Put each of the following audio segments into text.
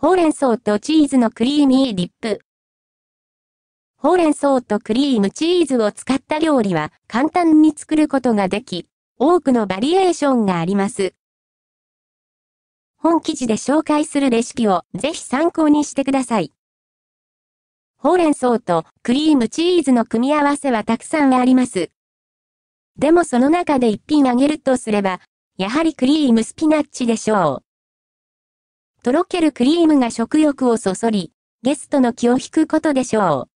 ほうれん草とチーズのクリーミーディップ。ほうれん草とクリームチーズを使った料理は簡単に作ることができ、多くのバリエーションがあります。本記事で紹介するレシピをぜひ参考にしてください。ほうれん草とクリームチーズの組み合わせはたくさんあります。でもその中で一品あげるとすれば、やはりクリームスピナッチでしょう。とろけるクリームが食欲をそそり、ゲストの気を引くことでしょ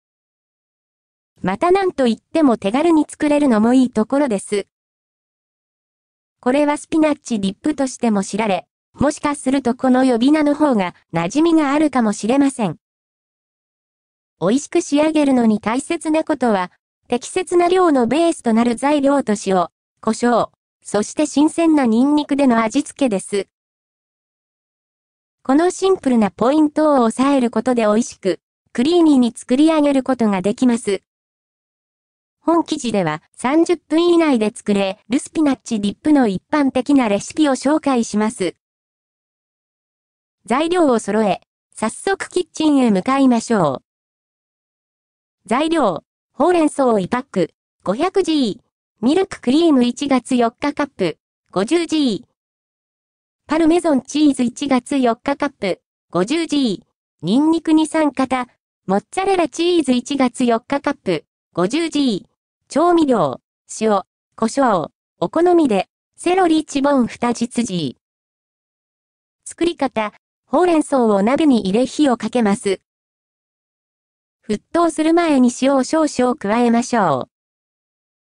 う。またなんと言っても手軽に作れるのもいいところです。これはスピナッチディップとしても知られ、もしかするとこの呼び名の方が馴染みがあるかもしれません。美味しく仕上げるのに大切なことは、適切な量のベースとなる材料と塩、胡椒、そして新鮮なニンニクでの味付けです。このシンプルなポイントを抑えることで美味しく、クリーミーに作り上げることができます。本記事では30分以内で作れるスピナッチディップの一般的なレシピを紹介します。材料を揃え、早速キッチンへ向かいましょう。材料、ほうれん草1パック、500g、ミルククリーム1月4日カップ、50g、パルメゾンチーズ1月4日カップ、50G、ニンニク2酸型、モッツァレラチーズ1月4日カップ、50G、調味料、塩、胡椒、お好みで、セロリチボン2実 G。作り方、ほうれん草を鍋に入れ火をかけます。沸騰する前に塩を少々加えましょ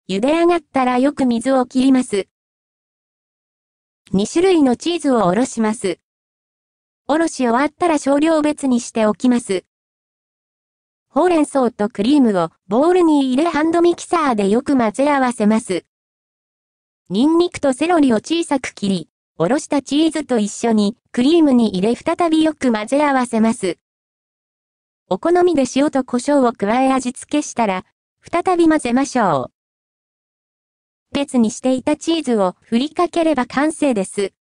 う。茹で上がったらよく水を切ります。2種類のチーズをおろします。おろし終わったら少量別にしておきます。ほうれん草とクリームをボウルに入れハンドミキサーでよく混ぜ合わせます。ニンニクとセロリを小さく切り、おろしたチーズと一緒にクリームに入れ再びよく混ぜ合わせます。お好みで塩と胡椒を加え味付けしたら、再び混ぜましょう。別にしていたチーズを振りかければ完成です。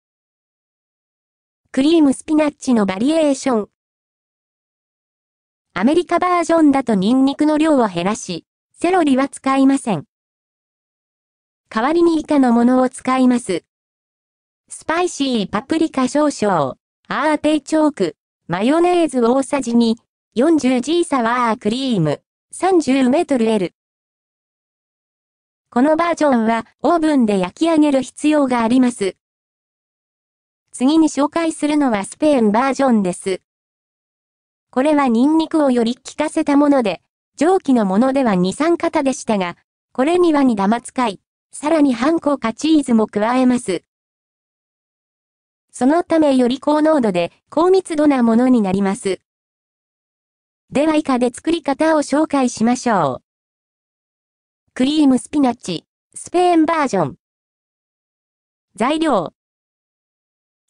クリームスピナッチのバリエーション。アメリカバージョンだとニンニクの量を減らし、セロリは使いません。代わりに以下のものを使います。スパイシーパプリカ少々、アーテイチョーク、マヨネーズ大さじ2、40G サワークリーム、30メートル L。このバージョンはオーブンで焼き上げる必要があります。次に紹介するのはスペインバージョンです。これはニンニクをより効かせたもので、蒸気のものでは2、3型でしたが、これにはにダマ使い、さらに半効果チーズも加えます。そのためより高濃度で高密度なものになります。では以下で作り方を紹介しましょう。クリームスピナッチ、スペーンバージョン。材料。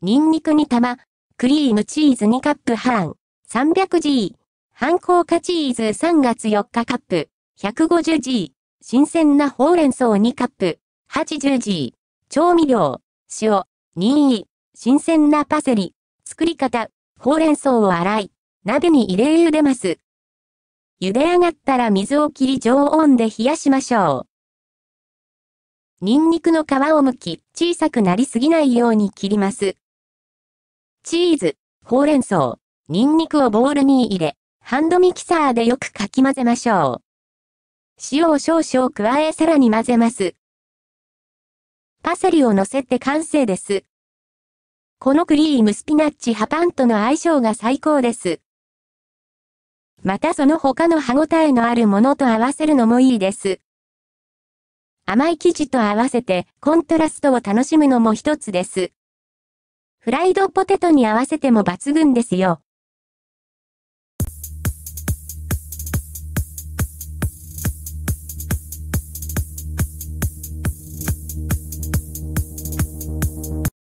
ニンニク2玉、クリームチーズ2カップ半、300g、半硬化チーズ3月4日カップ、150g、新鮮なほうれん草2カップ、80g、調味料、塩、任意、新鮮なパセリ、作り方、ほうれん草を洗い、鍋に入れ茹でます。茹で上がったら水を切り常温で冷やしましょう。ニンニクの皮を剥き、小さくなりすぎないように切ります。チーズ、ほうれん草、ニンニクをボウルに入れ、ハンドミキサーでよくかき混ぜましょう。塩を少々加えさらに混ぜます。パセリを乗せて完成です。このクリームスピナッチハパンとの相性が最高です。またその他の歯ごたえのあるものと合わせるのもいいです。甘い生地と合わせてコントラストを楽しむのも一つです。フライドポテトに合わせても抜群ですよ。